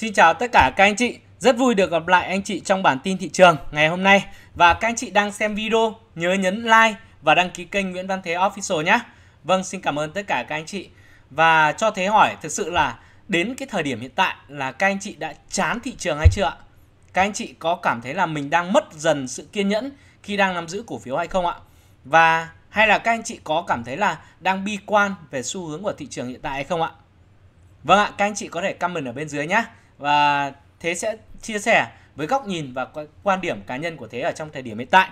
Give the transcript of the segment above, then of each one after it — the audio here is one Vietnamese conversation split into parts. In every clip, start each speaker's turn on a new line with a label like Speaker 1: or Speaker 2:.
Speaker 1: Xin chào tất cả các anh chị. Rất vui được gặp lại anh chị trong bản tin thị trường ngày hôm nay. Và các anh chị đang xem video nhớ nhấn like và đăng ký kênh Nguyễn Văn Thế Official nhé. Vâng, xin cảm ơn tất cả các anh chị. Và cho Thế hỏi thực sự là đến cái thời điểm hiện tại là các anh chị đã chán thị trường hay chưa ạ? Các anh chị có cảm thấy là mình đang mất dần sự kiên nhẫn khi đang nắm giữ cổ phiếu hay không ạ? Và hay là các anh chị có cảm thấy là đang bi quan về xu hướng của thị trường hiện tại hay không ạ? Vâng ạ, các anh chị có thể comment ở bên dưới nhé và thế sẽ chia sẻ với góc nhìn và quan điểm cá nhân của thế ở trong thời điểm hiện tại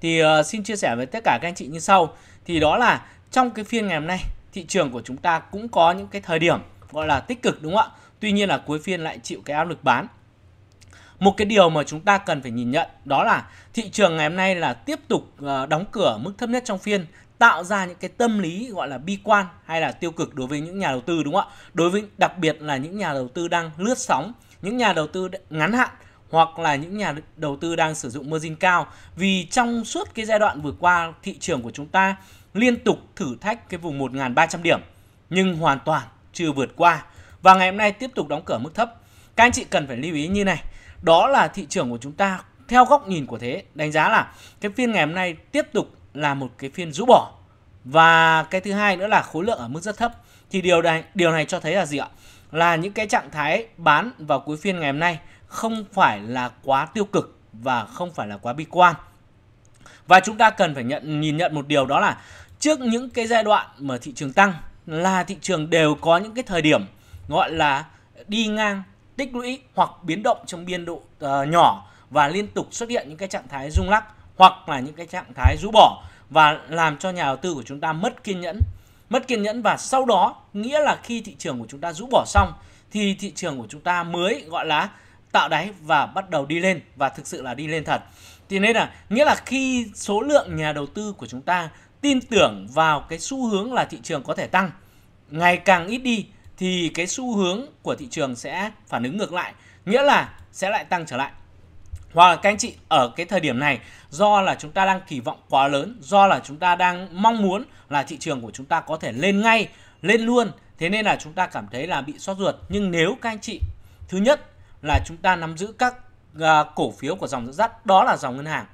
Speaker 1: thì uh, xin chia sẻ với tất cả các anh chị như sau thì đó là trong cái phiên ngày hôm nay thị trường của chúng ta cũng có những cái thời điểm gọi là tích cực đúng không ạ tuy nhiên là cuối phiên lại chịu cái áp lực bán một cái điều mà chúng ta cần phải nhìn nhận đó là thị trường ngày hôm nay là tiếp tục ờ, đóng cửa mức thấp nhất trong phiên tạo ra những cái tâm lý gọi là bi quan hay là tiêu cực đối với những nhà đầu tư đúng không ạ? Đối với đặc biệt là những nhà đầu tư đang lướt sóng, những nhà đầu tư ngắn hạn hoặc là những nhà đầu tư đang sử dụng margin cao vì trong suốt cái giai đoạn vừa qua thị trường của chúng ta liên tục thử thách cái vùng 1.300 điểm nhưng hoàn toàn chưa vượt qua và ngày hôm nay tiếp tục đóng cửa mức thấp. Các anh chị cần phải lưu ý như này, đó là thị trường của chúng ta theo góc nhìn của thế đánh giá là cái phiên ngày hôm nay tiếp tục là một cái phiên rũ bỏ và cái thứ hai nữa là khối lượng ở mức rất thấp. Thì điều này điều này cho thấy là gì ạ? Là những cái trạng thái bán vào cuối phiên ngày hôm nay không phải là quá tiêu cực và không phải là quá bi quan. Và chúng ta cần phải nhận nhìn nhận một điều đó là trước những cái giai đoạn mà thị trường tăng là thị trường đều có những cái thời điểm gọi là đi ngang tích lũy hoặc biến động trong biên độ uh, nhỏ và liên tục xuất hiện những cái trạng thái rung lắc hoặc là những cái trạng thái rũ bỏ và làm cho nhà đầu tư của chúng ta mất kiên nhẫn mất kiên nhẫn và sau đó nghĩa là khi thị trường của chúng ta rũ bỏ xong thì thị trường của chúng ta mới gọi là tạo đáy và bắt đầu đi lên và thực sự là đi lên thật thì nên là nghĩa là khi số lượng nhà đầu tư của chúng ta tin tưởng vào cái xu hướng là thị trường có thể tăng ngày càng ít đi thì cái xu hướng của thị trường sẽ phản ứng ngược lại nghĩa là sẽ lại tăng trở lại hoặc là các anh chị ở cái thời điểm này do là chúng ta đang kỳ vọng quá lớn do là chúng ta đang mong muốn là thị trường của chúng ta có thể lên ngay lên luôn thế nên là chúng ta cảm thấy là bị sót ruột nhưng nếu các anh chị thứ nhất là chúng ta nắm giữ các uh, cổ phiếu của dòng dẫn dắt đó là dòng ngân hàng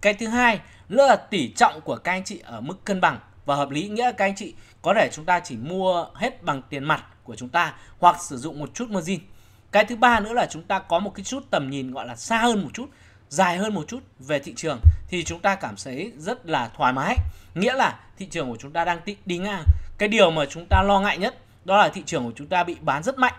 Speaker 1: cái thứ hai nữa là tỷ trọng của các anh chị ở mức cân bằng và hợp lý nghĩa là các anh chị có thể chúng ta chỉ mua hết bằng tiền mặt của chúng ta hoặc sử dụng một chút margin cái thứ ba nữa là chúng ta có một cái chút tầm nhìn gọi là xa hơn một chút dài hơn một chút về thị trường thì chúng ta cảm thấy rất là thoải mái nghĩa là thị trường của chúng ta đang đi ngang cái điều mà chúng ta lo ngại nhất đó là thị trường của chúng ta bị bán rất mạnh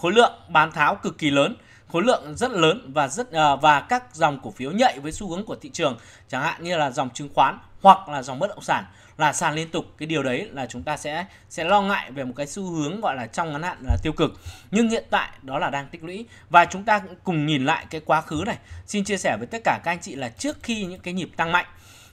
Speaker 1: khối lượng bán tháo cực kỳ lớn khối lượng rất lớn và rất à, và các dòng cổ phiếu nhạy với xu hướng của thị trường chẳng hạn như là dòng chứng khoán hoặc là dòng bất động sản là sàn liên tục cái điều đấy là chúng ta sẽ sẽ lo ngại về một cái xu hướng gọi là trong ngắn hạn là tiêu cực nhưng hiện tại đó là đang tích lũy và chúng ta cùng nhìn lại cái quá khứ này xin chia sẻ với tất cả các anh chị là trước khi những cái nhịp tăng mạnh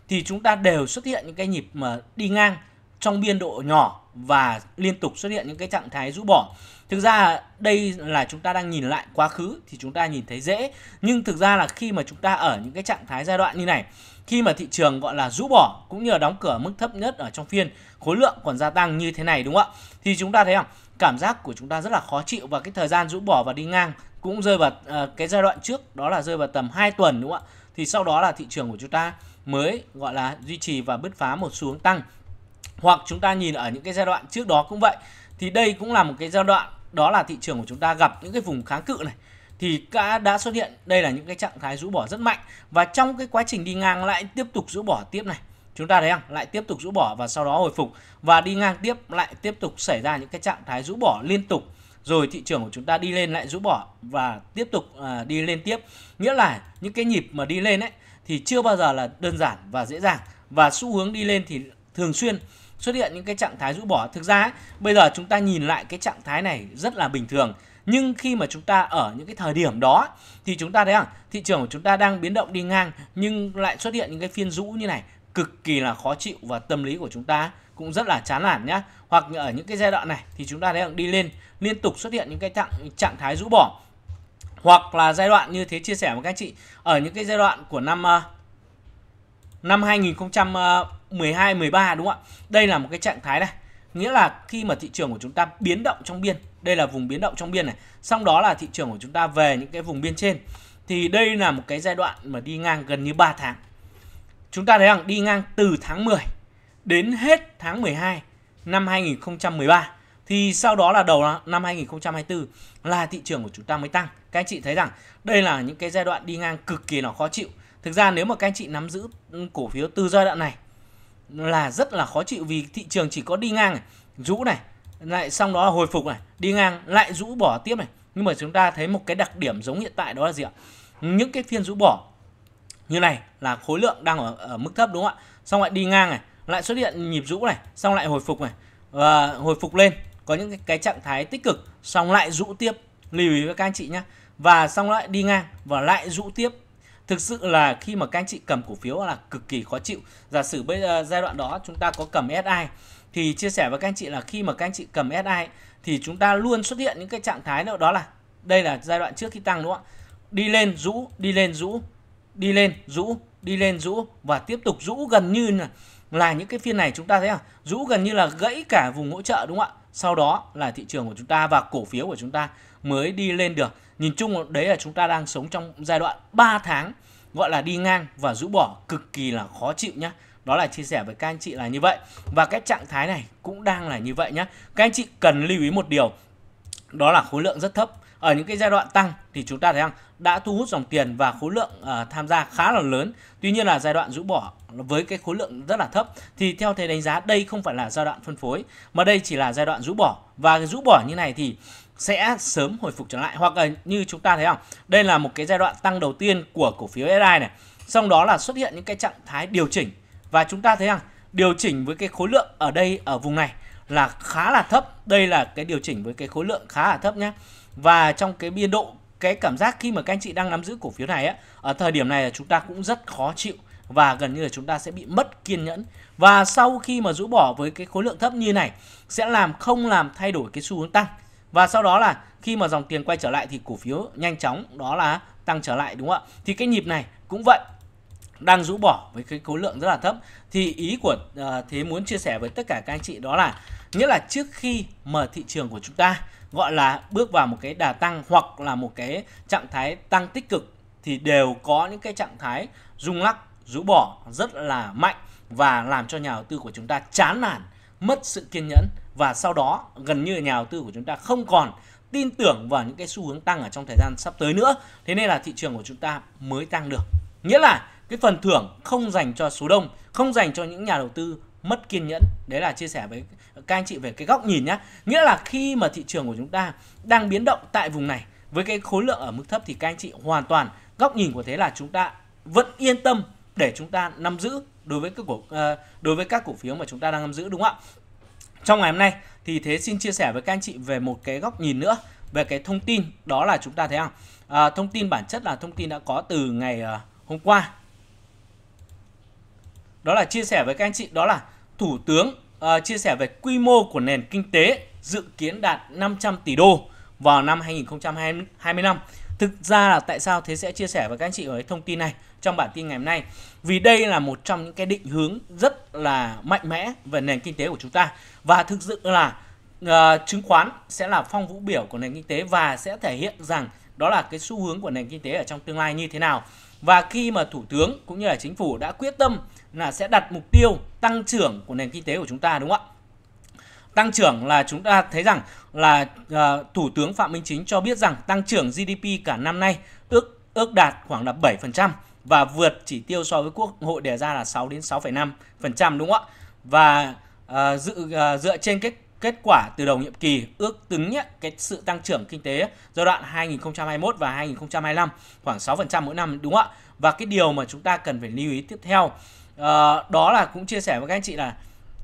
Speaker 1: thì chúng ta đều xuất hiện những cái nhịp mà đi ngang trong biên độ nhỏ và liên tục xuất hiện những cái trạng thái rũ bỏ. Thực ra đây là chúng ta đang nhìn lại quá khứ thì chúng ta nhìn thấy dễ, nhưng thực ra là khi mà chúng ta ở những cái trạng thái giai đoạn như này khi mà thị trường gọi là rũ bỏ cũng như là đóng cửa mức thấp nhất ở trong phiên, khối lượng còn gia tăng như thế này đúng không ạ? Thì chúng ta thấy không, cảm giác của chúng ta rất là khó chịu và cái thời gian rũ bỏ và đi ngang cũng rơi vào uh, cái giai đoạn trước đó là rơi vào tầm 2 tuần đúng không ạ? Thì sau đó là thị trường của chúng ta mới gọi là duy trì và bứt phá một xu hướng tăng. Hoặc chúng ta nhìn ở những cái giai đoạn trước đó cũng vậy. Thì đây cũng là một cái giai đoạn đó là thị trường của chúng ta gặp những cái vùng kháng cự này thì đã, đã xuất hiện đây là những cái trạng thái rũ bỏ rất mạnh và trong cái quá trình đi ngang lại tiếp tục rũ bỏ tiếp này chúng ta thấy không lại tiếp tục rũ bỏ và sau đó hồi phục và đi ngang tiếp lại tiếp tục xảy ra những cái trạng thái rũ bỏ liên tục rồi thị trường của chúng ta đi lên lại rũ bỏ và tiếp tục à, đi lên tiếp nghĩa là những cái nhịp mà đi lên ấy thì chưa bao giờ là đơn giản và dễ dàng và xu hướng đi lên thì thường xuyên xuất hiện những cái trạng thái rũ bỏ thực ra ấy, bây giờ chúng ta nhìn lại cái trạng thái này rất là bình thường nhưng khi mà chúng ta ở những cái thời điểm đó thì chúng ta thấy rằng thị trường của chúng ta đang biến động đi ngang nhưng lại xuất hiện những cái phiên rũ như này cực kỳ là khó chịu và tâm lý của chúng ta cũng rất là chán nản nhá hoặc ở những cái giai đoạn này thì chúng ta thấy rằng đi lên liên tục xuất hiện những cái trạng trạng thái rũ bỏ hoặc là giai đoạn như thế chia sẻ với các chị ở những cái giai đoạn của năm ờ, năm 2012 13 ờ, đúng không ạ đây là một cái trạng thái này nghĩa là khi mà thị trường của chúng ta biến động trong biên đây là vùng biến động trong biên này sau đó là thị trường của chúng ta về những cái vùng biên trên thì đây là một cái giai đoạn mà đi ngang gần như 3 tháng chúng ta thấy rằng đi ngang từ tháng 10 đến hết tháng 12 năm 2013 thì sau đó là đầu năm 2024 là thị trường của chúng ta mới tăng. Các anh chị thấy rằng đây là những cái giai đoạn đi ngang cực kỳ là khó chịu. Thực ra nếu mà các anh chị nắm giữ cổ phiếu từ giai đoạn này là rất là khó chịu vì thị trường chỉ có đi ngang này, rũ này, lại xong đó hồi phục này đi ngang lại rũ bỏ tiếp này nhưng mà chúng ta thấy một cái đặc điểm giống hiện tại đó là gì ạ những cái phiên rũ bỏ như này là khối lượng đang ở, ở mức thấp đúng không ạ xong lại đi ngang này lại xuất hiện nhịp rũ này xong lại hồi phục này và hồi phục lên có những cái, cái trạng thái tích cực xong lại rũ tiếp lưu ý với các anh chị nhé và xong lại đi ngang và lại rũ tiếp thực sự là khi mà các anh chị cầm cổ phiếu là cực kỳ khó chịu giả sử bây giờ giai đoạn đó chúng ta có cầm SI thì chia sẻ với các anh chị là khi mà các anh chị cầm SI thì chúng ta luôn xuất hiện những cái trạng thái nữa đó là đây là giai đoạn trước khi tăng đúng không ạ? Đi lên rũ, đi lên rũ, đi lên rũ, đi lên rũ và tiếp tục rũ gần như là là những cái phiên này chúng ta thấy là rũ gần như là gãy cả vùng hỗ trợ đúng không ạ? Sau đó là thị trường của chúng ta và cổ phiếu của chúng ta mới đi lên được. Nhìn chung đấy là chúng ta đang sống trong giai đoạn 3 tháng gọi là đi ngang và rũ bỏ cực kỳ là khó chịu nhá đó là chia sẻ với các anh chị là như vậy và cái trạng thái này cũng đang là như vậy nhé các anh chị cần lưu ý một điều đó là khối lượng rất thấp ở những cái giai đoạn tăng thì chúng ta thấy rằng đã thu hút dòng tiền và khối lượng uh, tham gia khá là lớn. Tuy nhiên là giai đoạn rũ bỏ với cái khối lượng rất là thấp thì theo thầy đánh giá đây không phải là giai đoạn phân phối mà đây chỉ là giai đoạn rũ bỏ và cái rũ bỏ như này thì sẽ sớm hồi phục trở lại hoặc là như chúng ta thấy không đây là một cái giai đoạn tăng đầu tiên của cổ phiếu SI này sau đó là xuất hiện những cái trạng thái điều chỉnh và chúng ta thấy rằng điều chỉnh với cái khối lượng ở đây ở vùng này là khá là thấp. Đây là cái điều chỉnh với cái khối lượng khá là thấp nhé. Và trong cái biên độ cái cảm giác khi mà các anh chị đang nắm giữ cổ phiếu này á, ở thời điểm này là chúng ta cũng rất khó chịu và gần như là chúng ta sẽ bị mất kiên nhẫn. Và sau khi mà rũ bỏ với cái khối lượng thấp như này sẽ làm không làm thay đổi cái xu hướng tăng. Và sau đó là khi mà dòng tiền quay trở lại thì cổ phiếu nhanh chóng đó là tăng trở lại đúng không ạ? Thì cái nhịp này cũng vậy, đang rũ bỏ với cái khối lượng rất là thấp thì ý của uh, thế muốn chia sẻ với tất cả các anh chị đó là nghĩa là trước khi mở thị trường của chúng ta gọi là bước vào một cái đà tăng hoặc là một cái trạng thái tăng tích cực thì đều có những cái trạng thái rung lắc rũ bỏ rất là mạnh và làm cho nhà đầu tư của chúng ta chán nản mất sự kiên nhẫn và sau đó gần như nhà đầu tư của chúng ta không còn tin tưởng vào những cái xu hướng tăng ở trong thời gian sắp tới nữa thế nên là thị trường của chúng ta mới tăng được nghĩa là cái phần thưởng không dành cho số đông không dành cho những nhà đầu tư mất kiên nhẫn đấy là chia sẻ với các anh chị về cái góc nhìn nhá nghĩa là khi mà thị trường của chúng ta đang biến động tại vùng này với cái khối lượng ở mức thấp thì các anh chị hoàn toàn góc nhìn của thế là chúng ta vẫn yên tâm để chúng ta nắm giữ đối với các cổ ờ, đối với các cổ phiếu mà chúng ta đang nắm giữ đúng không ạ trong ngày hôm nay thì thế xin chia sẻ với các anh chị về một cái góc nhìn nữa về cái thông tin đó là chúng ta thấy không à, thông tin bản chất là thông tin đã có từ ngày ờ, hôm qua đó là chia sẻ với các anh chị đó là Thủ tướng uh, chia sẻ về quy mô của nền kinh tế dự kiến đạt 500 tỷ đô vào năm 2025. Thực ra là tại sao Thế sẽ chia sẻ với các anh chị ở thông tin này trong bản tin ngày hôm nay. Vì đây là một trong những cái định hướng rất là mạnh mẽ về nền kinh tế của chúng ta. Và thực sự là uh, chứng khoán sẽ là phong vũ biểu của nền kinh tế và sẽ thể hiện rằng đó là cái xu hướng của nền kinh tế ở trong tương lai như thế nào. Và khi mà Thủ tướng cũng như là chính phủ đã quyết tâm là sẽ đặt mục tiêu tăng trưởng của nền kinh tế của chúng ta đúng không ạ? Tăng trưởng là chúng ta thấy rằng là uh, Thủ tướng Phạm Minh Chính cho biết rằng tăng trưởng GDP cả năm nay ước ước đạt khoảng là 7% và vượt chỉ tiêu so với Quốc hội đề ra là 6 đến 6,5% đúng không ạ? Và uh, dự uh, dựa trên cái kết quả từ đầu nhiệm kỳ ước tính nhé, cái sự tăng trưởng kinh tế giai đoạn 2021 và 2025 khoảng 6% mỗi năm đúng không ạ? Và cái điều mà chúng ta cần phải lưu ý tiếp theo uh, đó là cũng chia sẻ với các anh chị là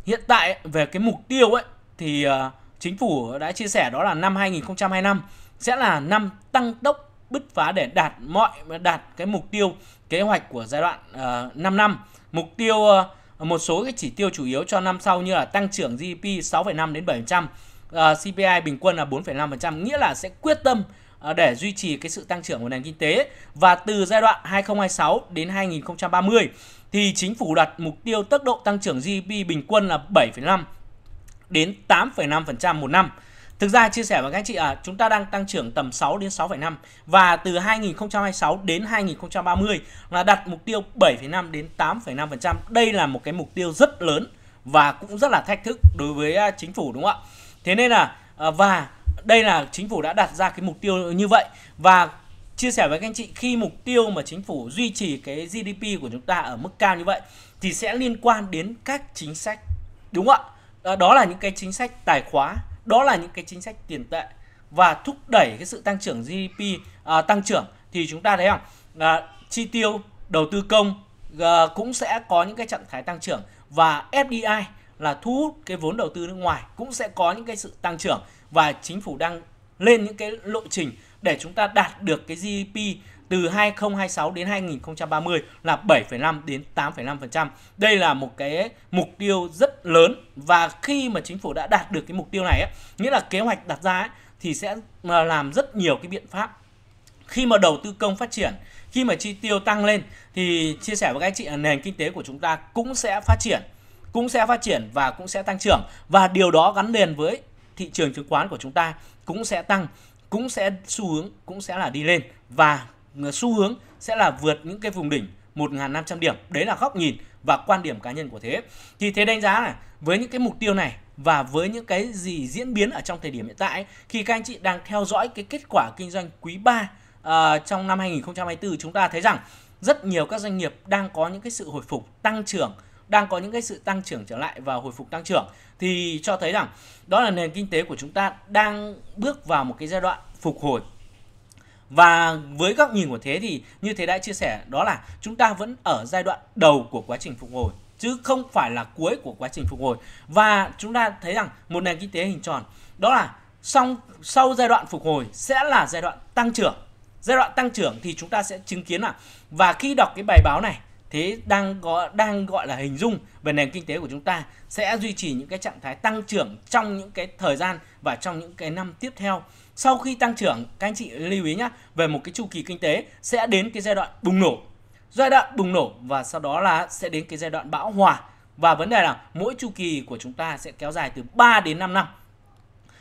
Speaker 1: hiện tại về cái mục tiêu ấy thì uh, chính phủ đã chia sẻ đó là năm 2025 sẽ là năm tăng tốc bứt phá để đạt mọi đạt cái mục tiêu kế hoạch của giai đoạn uh, ờ, 5 năm. Mục tiêu uh, một số cái chỉ tiêu chủ yếu cho năm sau như là tăng trưởng GDP 6,5 đến 7%, uh, CPI bình quân là 4,5%, nghĩa là sẽ quyết tâm ờ, để duy trì cái sự tăng trưởng của nền kinh tế và từ giai đoạn 2026 đến 2030 thì chính phủ đặt mục tiêu tốc độ tăng trưởng GDP bình quân là 7,5 đến 8,5% một năm. Thực ra chia sẻ với các anh chị à, chúng ta đang tăng trưởng tầm 6 đến 6,5 và từ 2026 đến 2030 là đặt mục tiêu 7,5 đến 8,5%. Đây là một cái mục tiêu rất lớn và cũng rất là thách thức đối với à, chính phủ đúng không ạ? Thế nên là à, và đây là chính phủ đã đặt ra cái mục tiêu như vậy và chia sẻ với các anh chị khi mục tiêu mà chính phủ duy trì cái GDP của chúng ta ở mức cao như vậy thì sẽ liên quan đến các chính sách đúng không ạ? Đó là những cái chính sách tài khóa đó là những cái chính sách tiền tệ và thúc đẩy cái sự tăng trưởng GDP à, tăng trưởng thì chúng ta thấy không à, chi tiêu đầu tư công à, cũng sẽ có những cái trạng thái tăng trưởng và FDI là thu hút cái vốn đầu tư nước ngoài cũng sẽ có những cái sự tăng trưởng và chính phủ đang lên những cái lộ trình để chúng ta đạt được cái GDP từ 2026 đến 2030 là 7,5 đến 8,5%. Đây là một cái mục tiêu rất lớn và khi mà chính phủ đã đạt được cái mục tiêu này ấy, nghĩa là kế hoạch đặt ra ấy, thì sẽ ờ, làm rất nhiều cái biện pháp khi mà đầu tư công phát triển khi mà chi tiêu tăng lên thì chia sẻ với các anh chị là nền kinh tế của chúng ta cũng sẽ phát triển cũng sẽ phát triển và cũng sẽ tăng trưởng và điều đó gắn liền với thị trường chứng khoán của chúng ta cũng sẽ tăng cũng sẽ xu hướng cũng sẽ là đi lên và xu hướng sẽ là vượt những cái vùng đỉnh 1.500 điểm đấy là góc nhìn và quan điểm cá nhân của thế thì thế đánh giá là với những cái mục tiêu này và với những cái gì diễn biến ở trong thời điểm hiện tại khi các anh chị đang theo dõi cái kết quả kinh doanh quý 3 uh, ờ, trong năm 2024 chúng ta thấy rằng rất nhiều các doanh nghiệp đang có những cái sự hồi phục tăng trưởng đang có những cái sự tăng trưởng trở lại và hồi phục tăng trưởng thì cho thấy rằng đó là nền kinh tế của chúng ta đang bước vào một cái giai đoạn phục hồi và với góc nhìn của Thế thì như Thế đã chia sẻ đó là chúng ta vẫn ở giai đoạn đầu của quá trình phục hồi chứ không phải là cuối của quá trình phục hồi. Và chúng ta thấy rằng một nền kinh tế hình tròn đó là xong sau giai đoạn phục hồi sẽ là giai đoạn tăng trưởng. Giai đoạn tăng trưởng thì chúng ta sẽ chứng kiến là và khi đọc cái bài báo này thế đang có đang gọi là hình dung về nền kinh tế của chúng ta sẽ duy trì những cái trạng thái tăng trưởng trong những cái thời gian và trong những cái năm tiếp theo sau khi tăng trưởng các anh chị lưu ý nhé về một cái chu kỳ kinh tế sẽ đến cái giai đoạn bùng nổ giai đoạn bùng nổ và sau đó là sẽ đến cái giai đoạn bão hòa và vấn đề là mỗi chu kỳ của chúng ta sẽ kéo dài từ 3 đến 5 năm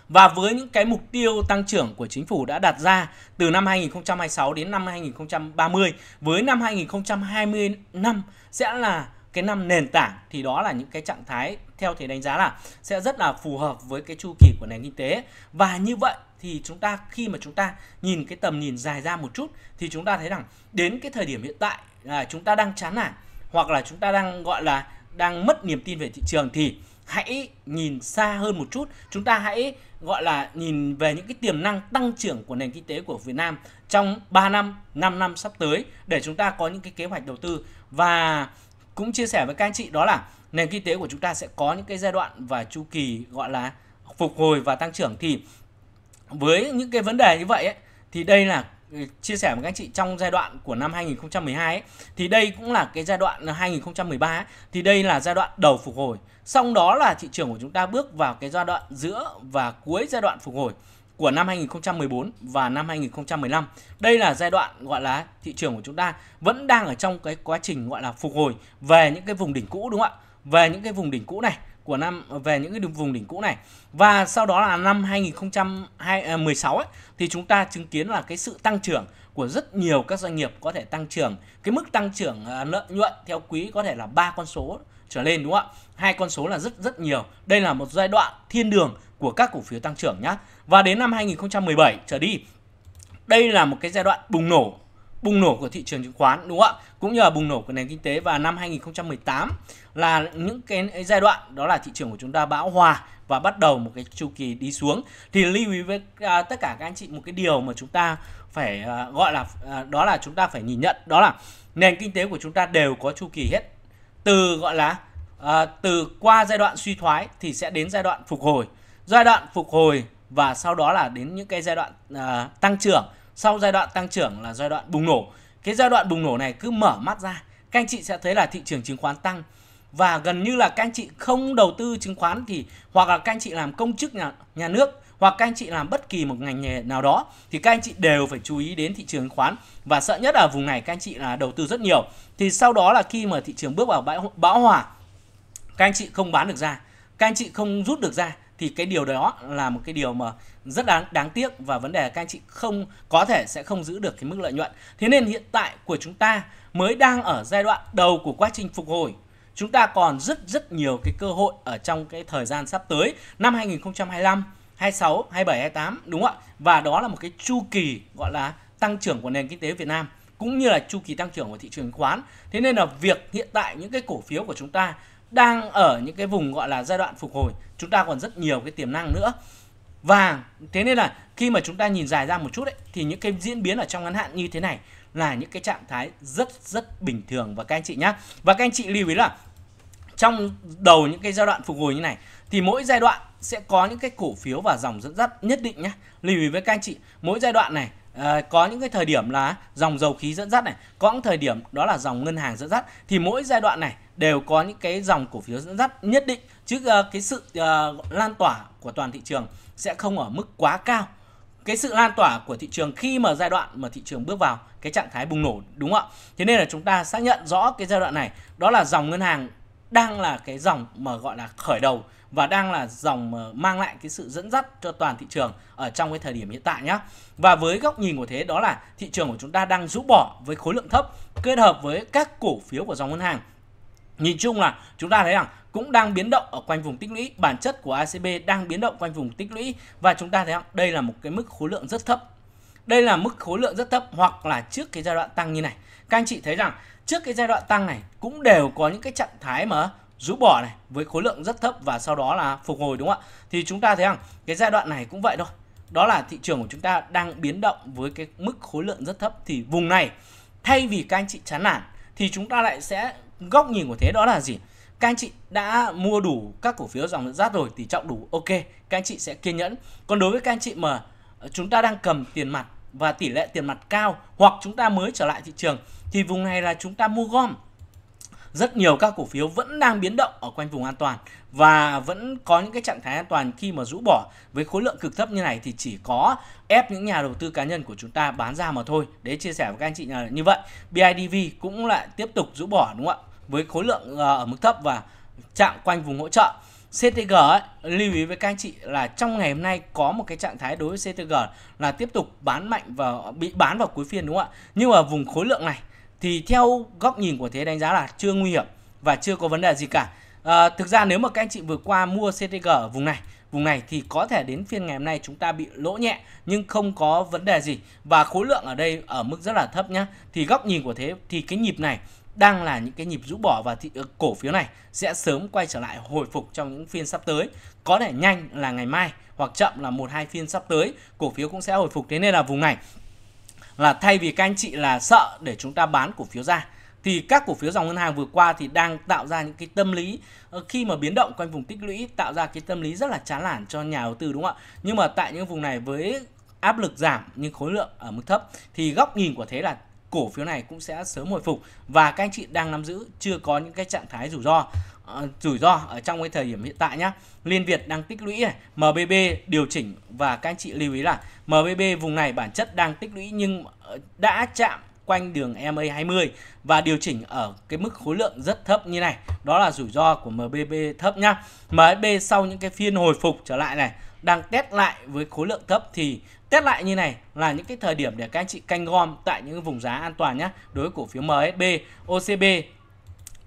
Speaker 1: và với những cái mục tiêu tăng trưởng của chính phủ đã đặt ra từ năm 2026 đến năm 2030 với năm 2020 năm sẽ là cái năm nền tảng thì đó là những cái trạng thái theo thể đánh giá là sẽ rất là phù hợp với cái chu kỳ của nền kinh tế và như vậy thì chúng ta khi mà chúng ta nhìn cái tầm nhìn dài ra một chút thì chúng ta thấy rằng đến cái thời điểm hiện tại là chúng ta đang chán nản hoặc là chúng ta đang gọi là đang mất niềm tin về thị trường thì hãy nhìn xa hơn một chút chúng ta hãy gọi là nhìn về những cái tiềm năng tăng trưởng của nền kinh tế của Việt Nam trong 3 năm 5 năm sắp tới để chúng ta có những cái kế hoạch đầu tư và cũng chia sẻ với các anh chị đó là nền kinh tế của chúng ta sẽ có những cái giai đoạn và chu kỳ gọi là phục hồi và tăng trưởng thì với những cái vấn đề như vậy ấy, thì đây là ừ, chia sẻ với các anh chị trong giai đoạn của năm 2012 ấy, thì đây cũng là cái giai đoạn 2013 ờ, ấy, thì đây là giai đoạn đầu phục hồi xong đó là thị trường của chúng ta bước vào cái giai đoạn giữa và cuối giai đoạn phục hồi của năm 2014 và năm 2015 đây là giai đoạn gọi là thị trường của chúng ta vẫn đang ở trong cái quá trình gọi là phục hồi về những cái vùng đỉnh cũ đúng không ạ về những cái vùng đỉnh cũ này của năm về những cái đường vùng đỉnh cũ này và sau đó là năm 2016 à, ấy, thì chúng ta chứng kiến là cái sự tăng trưởng của rất nhiều các doanh nghiệp có thể tăng trưởng cái mức tăng trưởng à, lợi nhuận theo quý có thể là ba con số trở lên đúng không ạ hai con số là rất rất nhiều đây là một giai đoạn thiên đường của các cổ phiếu tăng trưởng nhá và đến năm 2017 trở đi đây là một cái giai đoạn bùng nổ bùng nổ của thị trường chứng khoán đúng không ạ? Cũng như là bùng nổ của nền kinh tế và năm 2018 là những cái giai đoạn đó là thị trường của chúng ta bão hòa và bắt đầu một cái chu kỳ đi xuống thì lưu ý với à, tất cả các anh chị một cái điều mà chúng ta phải à, gọi là à, đó là chúng ta phải nhìn nhận đó là nền kinh tế của chúng ta đều có chu kỳ hết từ gọi là à, từ qua giai đoạn suy thoái thì sẽ đến giai đoạn phục hồi giai đoạn phục hồi và sau đó là đến những cái giai đoạn à, tăng trưởng sau giai đoạn tăng trưởng là giai đoạn bùng nổ cái giai đoạn bùng nổ này cứ mở mắt ra các anh chị sẽ thấy là thị trường chứng khoán tăng và gần như là các anh chị không đầu tư chứng khoán thì hoặc là các anh chị làm công chức nhà, nhà nước hoặc các anh chị làm bất kỳ một ngành nghề nào đó thì các anh chị đều phải chú ý đến thị trường chứng khoán và sợ nhất ở vùng này các anh chị là đầu tư rất nhiều thì sau đó là khi mà thị trường bước vào bão, bão hòa các anh chị không bán được ra các anh chị không rút được ra thì cái điều đó là một cái điều mà rất đáng đáng tiếc và vấn đề là các anh chị không có thể sẽ không giữ được cái mức lợi nhuận. Thế nên hiện tại của chúng ta mới đang ở giai đoạn đầu của quá trình phục hồi. Chúng ta còn rất rất nhiều cái cơ hội ở trong cái thời gian sắp tới năm 2025, 26, 27, 28 đúng không ạ? Và đó là một cái chu kỳ gọi là tăng trưởng của nền kinh tế Việt Nam cũng như là chu kỳ tăng trưởng của thị trường chứng khoán. Thế nên là việc hiện tại những cái cổ phiếu của chúng ta đang ở những cái vùng gọi là giai đoạn phục hồi chúng ta còn rất nhiều cái tiềm năng nữa và thế nên là khi mà chúng ta nhìn dài ra một chút ấy, thì những cái diễn biến ở trong ngắn hạn như thế này là những cái trạng thái rất rất bình thường và các anh chị nhé và các anh chị lưu ý là trong đầu những cái giai đoạn phục hồi như này thì mỗi giai đoạn sẽ có những cái cổ phiếu và dòng dẫn dắt nhất định nhé lưu ý với các anh chị mỗi giai đoạn này Ờ, có những cái thời điểm là dòng dầu khí dẫn dắt này, có những thời điểm đó là dòng ngân hàng dẫn dắt thì mỗi giai đoạn này đều có những cái dòng cổ phiếu dẫn dắt nhất định chứ uh, cái sự uh, lan tỏa của toàn thị trường sẽ không ở mức quá cao. Cái sự lan tỏa của thị trường khi mà giai đoạn mà thị trường bước vào cái trạng thái bùng nổ đúng không ạ? Thế nên là chúng ta xác nhận rõ cái giai đoạn này đó là dòng ngân hàng đang là cái dòng mà gọi là khởi đầu và đang là dòng ờ, mang lại cái sự dẫn dắt cho toàn thị trường ở trong cái thời điểm hiện tại nhé. Và với góc nhìn của thế đó là thị trường của chúng ta đang rũ bỏ với khối lượng thấp kết hợp với các cổ phiếu của dòng ngân hàng. Nhìn chung là chúng ta thấy rằng cũng đang biến động ở quanh vùng tích lũy, bản chất của ACB đang biến động quanh vùng tích lũy và chúng ta thấy rằng đây là một cái mức khối lượng rất thấp. Đây là mức khối lượng rất thấp hoặc là trước cái giai đoạn tăng như này. Các anh chị thấy rằng trước cái giai đoạn tăng này cũng đều có những cái trạng thái mà rũ bỏ này với khối lượng rất thấp và sau đó là phục hồi đúng không ạ? Thì chúng ta thấy rằng cái giai đoạn này cũng vậy thôi. Đó là thị trường của chúng ta đang biến động với cái mức khối lượng rất thấp thì vùng này thay vì các anh chị chán nản thì chúng ta lại sẽ góc nhìn của thế đó là gì? Các anh chị đã mua đủ các cổ phiếu dòng rát rồi thì trọng đủ ok, các anh chị sẽ kiên nhẫn. Còn đối với các anh chị mà ờ, chúng ta đang cầm tiền mặt và tỷ lệ tiền mặt cao hoặc chúng ta mới trở lại thị trường thì vùng này là chúng ta mua gom rất nhiều các cổ phiếu vẫn đang biến động ở quanh vùng an toàn và vẫn có những cái trạng thái an toàn khi mà rũ bỏ với khối lượng cực thấp như này thì chỉ có ép những nhà đầu tư cá nhân của chúng ta bán ra mà thôi. Để chia sẻ với các anh chị là như vậy. BIDV cũng lại tiếp tục rũ bỏ đúng không ạ? Với khối lượng ờ, ở mức thấp và chạm quanh vùng hỗ trợ. CTG ấy, lưu ý với các anh chị là trong ngày hôm nay có một cái trạng thái đối với CTG là tiếp tục bán mạnh và bị bán vào cuối phiên đúng không ạ? Nhưng mà vùng khối lượng này thì theo góc nhìn của thế đánh giá là chưa nguy hiểm và chưa có vấn đề gì cả à, thực ra nếu mà các anh chị vừa qua mua CTG ở vùng này vùng này thì có thể đến phiên ngày hôm nay chúng ta bị lỗ nhẹ nhưng không có vấn đề gì và khối lượng ở đây ở mức rất là thấp nhá thì góc nhìn của thế thì cái nhịp này đang là những cái nhịp rũ bỏ và thị ờ, cổ phiếu này sẽ sớm quay trở lại hồi phục trong những phiên sắp tới có thể nhanh là ngày mai hoặc chậm là một hai phiên sắp tới cổ phiếu cũng sẽ hồi phục thế nên là vùng này là thay vì các anh chị là sợ để chúng ta bán cổ phiếu ra thì các cổ phiếu dòng ngân hàng vừa qua thì đang tạo ra những cái tâm lý ờ, khi mà biến động quanh vùng tích lũy tạo ra cái tâm lý rất là chán nản cho nhà đầu tư đúng không ạ nhưng mà tại những vùng này với áp lực giảm nhưng khối lượng ở mức thấp thì góc nhìn của thế là cổ phiếu này cũng sẽ sớm hồi phục và các anh chị đang nắm giữ chưa có những cái trạng thái rủi ro Ờ, rủi ro ở trong cái thời điểm hiện tại nhá. Liên Việt đang tích lũy MBB điều chỉnh và các anh chị lưu ý là MBB vùng này bản chất đang tích lũy nhưng ờ, đã chạm quanh đường EMA 20 và điều chỉnh ở cái mức khối lượng rất thấp như này. Đó là rủi ro của MBB thấp nhá. MSB sau những cái phiên hồi phục trở lại này đang test lại với khối lượng thấp thì test lại như này là những cái thời điểm để các anh chị canh gom tại những vùng giá an toàn nhé đối với cổ phiếu MSB, OCB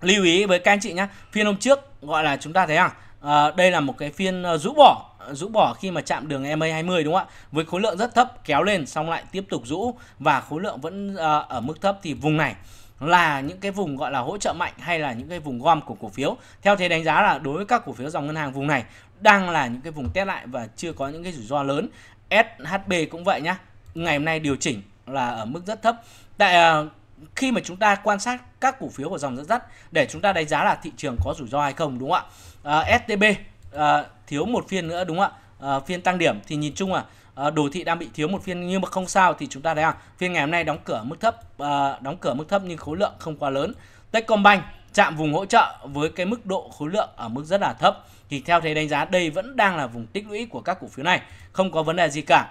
Speaker 1: lưu ý với các anh chị nhé phiên hôm trước gọi là chúng ta thấy rằng à, ờ, đây là một cái phiên ờ, rũ bỏ ờ, rũ bỏ khi mà chạm đường MA20 đúng không ạ? Với khối lượng rất thấp kéo lên xong lại tiếp tục rũ và khối lượng vẫn à, ở mức thấp thì vùng này là những cái vùng gọi là hỗ trợ mạnh hay là những cái vùng gom của cổ phiếu. Theo thế đánh giá là đối với các cổ phiếu dòng ngân hàng vùng này đang là những cái vùng test lại và chưa có những cái rủi ro lớn. SHB cũng vậy nhá. Ngày hôm nay điều chỉnh là ở mức rất thấp. Tại uh, khi mà chúng ta quan sát các cổ phiếu của dòng dẫn dắt để chúng ta đánh giá là thị trường có rủi ro hay không đúng không ạ? À, STB à, thiếu một phiên nữa đúng không ạ? À, phiên tăng điểm thì nhìn chung à, đồ thị đang bị thiếu một phiên nhưng mà không sao thì chúng ta thấy à phiên ngày hôm nay đóng cửa mức thấp à, đóng cửa mức thấp nhưng khối lượng không quá lớn. Techcombank chạm vùng hỗ trợ với cái mức độ khối lượng ở mức rất là thấp thì theo thế đánh giá đây vẫn đang là vùng tích lũy của các cổ phiếu này không có vấn đề gì cả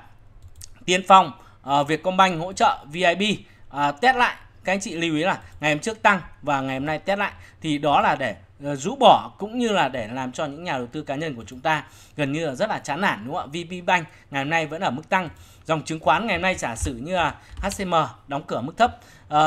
Speaker 1: tiên phong uh, Vietcombank hỗ trợ VIB uh, à, test lại các anh chị lưu ý là ngày hôm trước tăng và ngày hôm nay test lại thì đó là để ờ, rũ bỏ cũng như là để làm cho những nhà đầu tư cá nhân của chúng ta gần như là rất là chán nản đúng không ạ? VP Bank ngày hôm nay vẫn ở mức tăng. Dòng chứng khoán ngày hôm nay giả sử như là HCM đóng cửa mức thấp. À,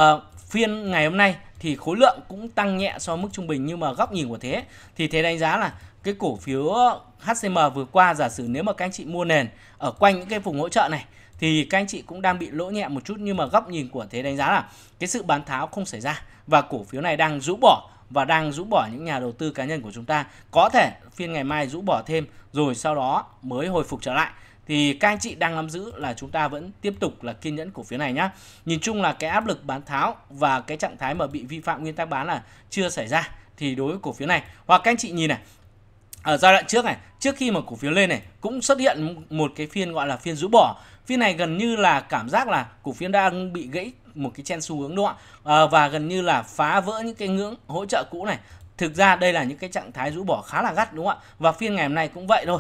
Speaker 1: phiên ngày hôm nay thì khối lượng cũng tăng nhẹ so với mức trung bình nhưng mà góc nhìn của thế thì thế đánh giá là cái cổ phiếu HCM vừa qua giả sử nếu mà các anh chị mua nền ở quanh những cái vùng hỗ trợ này thì các anh chị cũng đang bị lỗ nhẹ một chút nhưng mà góc nhìn của thế đánh giá là cái sự bán tháo không xảy ra và cổ phiếu này đang rũ bỏ và đang rũ bỏ những nhà đầu tư cá nhân của chúng ta có thể phiên ngày mai rũ bỏ thêm rồi sau đó mới hồi phục trở lại thì các anh chị đang nắm giữ là chúng ta vẫn tiếp tục là kiên nhẫn cổ phiếu này nhá. Nhìn chung là cái áp lực bán tháo và cái trạng thái mà bị vi phạm nguyên tắc bán là chưa xảy ra thì đối với cổ phiếu này hoặc các anh chị nhìn này ở giai đoạn trước này trước khi mà cổ phiếu lên này cũng xuất hiện một cái phiên gọi là phiên rũ bỏ phiên này gần như là cảm giác là cổ phiếu đang bị gãy một cái chen xu hướng đúng không ạ à, và gần như là phá vỡ những cái ngưỡng hỗ trợ cũ này thực ra đây là những cái trạng thái rũ bỏ khá là gắt đúng không ạ và phiên ngày hôm nay cũng vậy thôi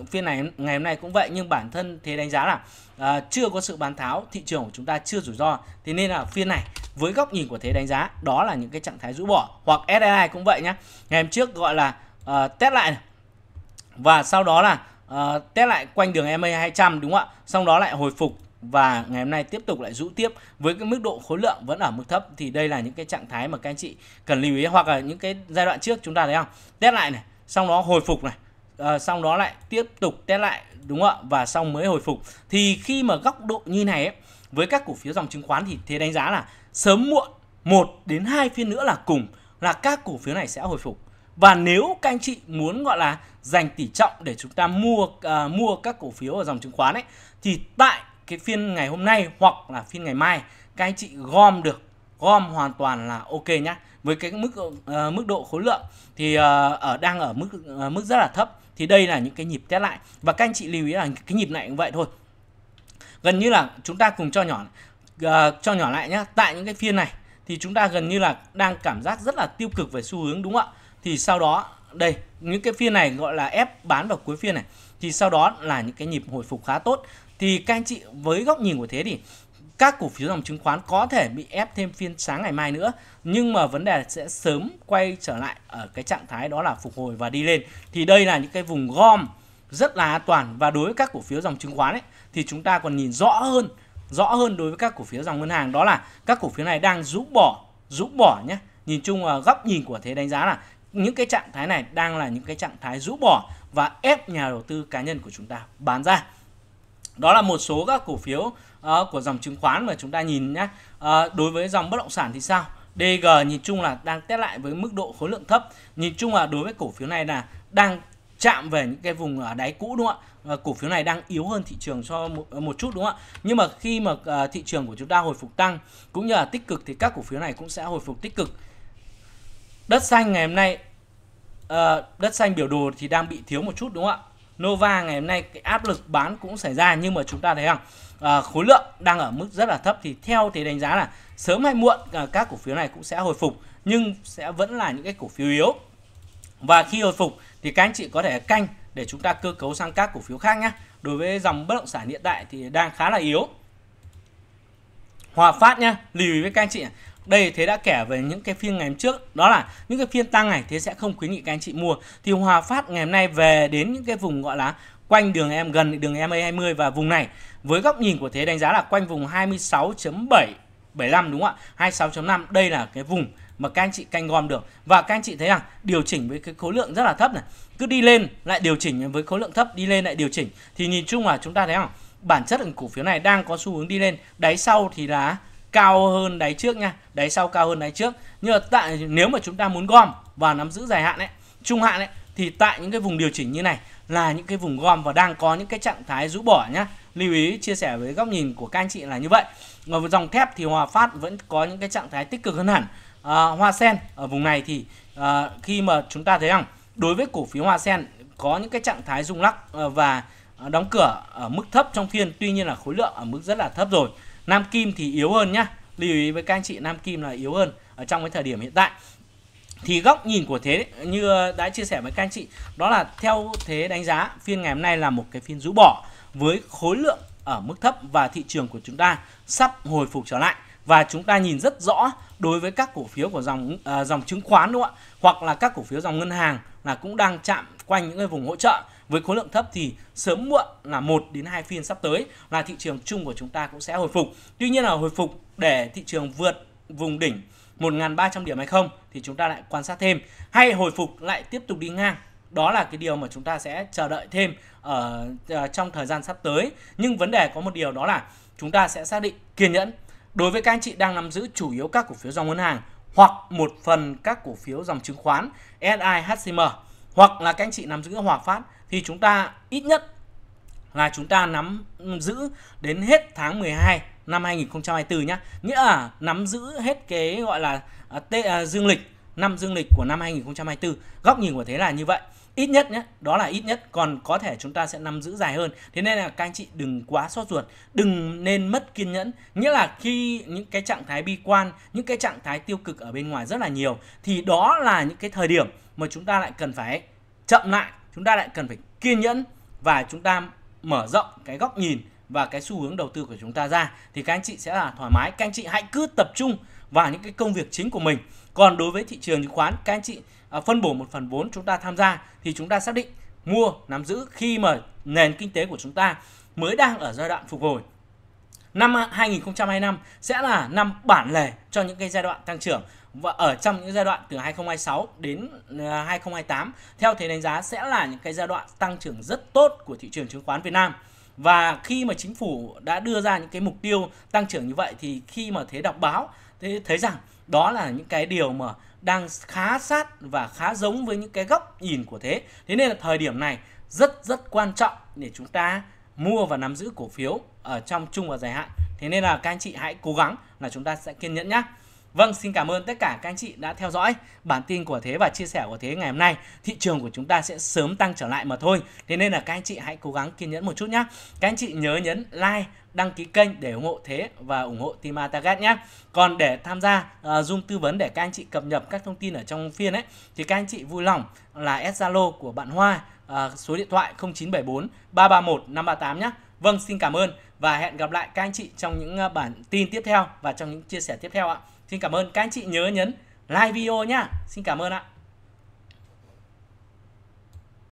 Speaker 1: Uh, phiên này ngày hôm nay cũng vậy nhưng bản thân thế đánh giá là uh, chưa có sự bán tháo thị trường của chúng ta chưa rủi ro thế nên là phiên này với góc nhìn của thế đánh giá đó là những cái trạng thái rũ bỏ hoặc SSI cũng vậy nhá ngày hôm trước gọi là à, test lại và sau đó là à, test lại quanh đường EMA 200 đúng không ạ sau đó lại hồi phục và ngày hôm nay tiếp tục lại rũ tiếp với cái mức độ khối lượng vẫn ở mức thấp thì đây là những cái trạng thái mà các anh chị cần lưu ý hoặc là những cái giai đoạn trước chúng ta thấy không test lại này sau đó hồi phục này à, xong đó lại tiếp tục test lại đúng không ạ và xong mới hồi phục thì khi mà góc độ như này ấy, với các cổ phiếu dòng chứng khoán thì thế đánh giá là sớm muộn 1 đến 2 phiên nữa là cùng là các cổ phiếu này sẽ hồi phục và nếu các anh chị muốn gọi là dành tỷ trọng để chúng ta mua à, mua các cổ phiếu ở dòng chứng khoán ấy thì tại cái phiên ngày hôm nay hoặc là phiên ngày mai các anh chị gom được gom hoàn toàn là ok nhá với cái mức uh, mức độ khối lượng thì uh, ở đang ở mức uh, mức rất là thấp thì đây là những cái nhịp test lại và các anh chị lưu ý là cái nhịp này cũng vậy thôi gần như là chúng ta cùng cho nhỏ uh, cho nhỏ lại nhá tại những cái phiên này thì chúng ta gần như là đang cảm giác rất là tiêu cực về xu hướng đúng không ạ thì sau đó đây những cái phiên này gọi là ép bán vào cuối phiên này thì sau đó là những cái nhịp hồi phục khá tốt thì các anh chị với góc nhìn của thế thì các cổ phiếu dòng chứng khoán có thể bị ép thêm phiên sáng ngày mai nữa nhưng mà vấn đề sẽ sớm quay trở lại ở cái trạng thái đó là phục hồi và đi lên thì đây là những cái vùng gom rất là an toàn và đối với các cổ phiếu dòng chứng khoán ấy thì chúng ta còn nhìn rõ hơn rõ hơn đối với các cổ phiếu dòng ngân hàng đó là các cổ phiếu này đang rũ bỏ rũ bỏ nhé nhìn chung góc nhìn của thế đánh giá là những cái trạng thái này đang là những cái trạng thái rũ bỏ và ép nhà đầu tư cá nhân của chúng ta bán ra đó là một số các cổ phiếu uh, của dòng chứng khoán mà chúng ta nhìn nhé uh, ờ, đối với dòng bất động sản thì sao DG nhìn chung là đang test lại với mức độ khối lượng thấp nhìn chung là đối với cổ phiếu này là đang chạm về những cái vùng ờ, đáy cũ đúng không ạ cổ phiếu này đang yếu hơn thị trường cho một, một chút đúng không ạ nhưng mà khi mà thị trường của chúng ta hồi phục tăng cũng như là tích cực thì các cổ phiếu này cũng sẽ hồi phục tích cực Đất xanh ngày hôm nay uh, đất xanh biểu đồ thì đang bị thiếu một chút đúng không ạ? Nova ngày hôm nay cái áp lực bán cũng xảy ra nhưng mà chúng ta thấy không uh, ờ, khối lượng đang ở mức rất là thấp thì theo thì đánh giá là sớm hay muộn uh, các cổ phiếu này cũng sẽ hồi phục nhưng sẽ vẫn là những cái cổ phiếu yếu. Và khi hồi phục thì các anh chị có thể canh để chúng ta cơ cấu sang các cổ phiếu khác nhé. Đối với dòng bất động sản hiện tại thì đang khá là yếu. Hòa Phát nhá, lưu ý với các anh chị đây thế đã kể về những cái phiên ngày hôm trước đó là những cái phiên tăng này thế sẽ không khuyến nghị các anh chị mua thì hòa phát ngày hôm nay về đến những cái vùng gọi là quanh đường em gần đường em 20 và vùng này với góc nhìn của thế đánh giá là quanh vùng 26.7 75 đúng không ạ 26.5 đây là cái vùng mà các anh chị canh gom được và các anh chị thấy rằng điều chỉnh với cái khối lượng rất là thấp này cứ đi lên lại điều chỉnh với khối lượng thấp đi lên lại điều chỉnh thì nhìn chung là chúng ta thấy không bản chất của cổ phiếu này đang có xu hướng đi lên đáy sau thì là cao hơn đáy trước nha đáy sau cao hơn đáy trước nhưng mà tại nếu mà chúng ta muốn gom và nắm giữ dài hạn đấy, trung hạn đấy, thì tại những cái vùng điều chỉnh như này là những cái vùng gom và đang có những cái trạng thái rũ bỏ nhá lưu ý chia sẻ với góc nhìn của các anh chị là như vậy và dòng thép thì hòa phát vẫn có những cái trạng thái tích cực hơn hẳn à, hoa sen ở vùng này thì à, khi mà chúng ta thấy rằng đối với cổ phiếu hoa sen có những cái trạng thái rung lắc à, và đóng cửa ở mức thấp trong phiên tuy nhiên là khối lượng ở mức rất là thấp rồi Nam Kim thì yếu hơn nhá lưu ý với các anh chị Nam Kim là yếu hơn ở trong cái thời điểm hiện tại thì góc nhìn của thế như đã chia sẻ với các anh chị đó là theo thế đánh giá phiên ngày hôm nay là một cái phiên rũ bỏ với khối lượng ở mức thấp và thị trường của chúng ta sắp hồi phục trở lại và chúng ta nhìn rất rõ đối với các cổ phiếu của dòng uh, dòng chứng khoán đúng không ạ hoặc là các cổ phiếu dòng ngân hàng là cũng đang chạm quanh những cái vùng hỗ trợ với khối lượng thấp thì sớm muộn là 1 đến 2 phiên sắp tới là thị trường chung của chúng ta cũng sẽ hồi phục. Tuy nhiên là hồi phục để thị trường vượt vùng đỉnh 1.300 điểm hay không thì chúng ta lại quan sát thêm hay hồi phục lại tiếp tục đi ngang đó là cái điều mà chúng ta sẽ chờ đợi thêm ở ờ, trong thời gian sắp tới nhưng vấn đề có một điều đó là chúng ta sẽ xác định kiên nhẫn đối với các anh chị đang nắm giữ chủ yếu các cổ phiếu dòng ngân hàng hoặc một phần các cổ phiếu dòng chứng khoán sihcm hoặc là các anh chị nắm giữ Hòa Phát thì chúng ta ít nhất là chúng ta nắm giữ đến hết tháng 12 năm 2024 nhá. Nghĩa là nắm giữ hết cái gọi là à, tê, à, dương lịch năm dương lịch của năm 2024. Góc nhìn của thế là như vậy. Ít nhất nhé, đó là ít nhất, còn có thể chúng ta sẽ nắm giữ dài hơn. Thế nên là các anh chị đừng quá sốt ruột, đừng nên mất kiên nhẫn. Nghĩa là khi những cái trạng thái bi quan, những cái trạng thái tiêu cực ở bên ngoài rất là nhiều thì đó là những cái thời điểm mà chúng ta lại cần phải chậm lại chúng ta lại cần phải kiên nhẫn và chúng ta mở rộng cái góc nhìn và cái xu hướng đầu tư của chúng ta ra thì các anh chị sẽ là thoải mái các anh chị hãy cứ tập trung vào những cái công việc chính của mình còn đối với thị trường chứng khoán các anh chị à, phân bổ một phần vốn chúng ta tham gia thì chúng ta xác định mua nắm giữ khi mà nền kinh tế của chúng ta mới đang ở giai đoạn phục hồi năm 2025 sẽ là năm bản lề cho những cái giai đoạn tăng trưởng và ở trong những giai đoạn từ 2026 đến 2028 ờ, theo thế đánh giá sẽ là những cái giai đoạn tăng trưởng rất tốt của thị trường chứng khoán Việt Nam. Và khi mà chính phủ đã đưa ra những cái mục tiêu tăng trưởng như vậy thì khi mà thế đọc báo thế thấy rằng đó là những cái điều mà đang khá sát và khá giống với những cái góc nhìn của thế. Thế nên là thời điểm này rất rất quan trọng để chúng ta mua và nắm giữ cổ phiếu ở trong chung và dài hạn. Thế nên là các anh chị hãy cố gắng là chúng ta sẽ kiên nhẫn nhé. Vâng, xin cảm ơn tất cả các anh chị đã theo dõi bản tin của Thế và chia sẻ của Thế ngày hôm nay. Thị trường của chúng ta sẽ sớm tăng trở lại mà thôi. Thế nên là các anh chị hãy cố gắng kiên nhẫn một chút nhé. Các anh chị nhớ nhấn like, đăng ký kênh để ủng hộ Thế và ủng hộ Team Target nhé. Còn để tham gia uh, Zoom tư vấn để các anh chị cập nhật các thông tin ở trong phiên ấy thì các anh chị vui lòng là S Zalo của bạn Hoa uh, số điện thoại 0974 331 538 nhé. Vâng, xin cảm ơn và hẹn gặp lại các anh chị trong những à, bản tin tiếp theo và trong những chia sẻ tiếp theo ạ. Xin cảm ơn các anh chị nhớ nhấn like video nhá. Xin cảm ơn ạ.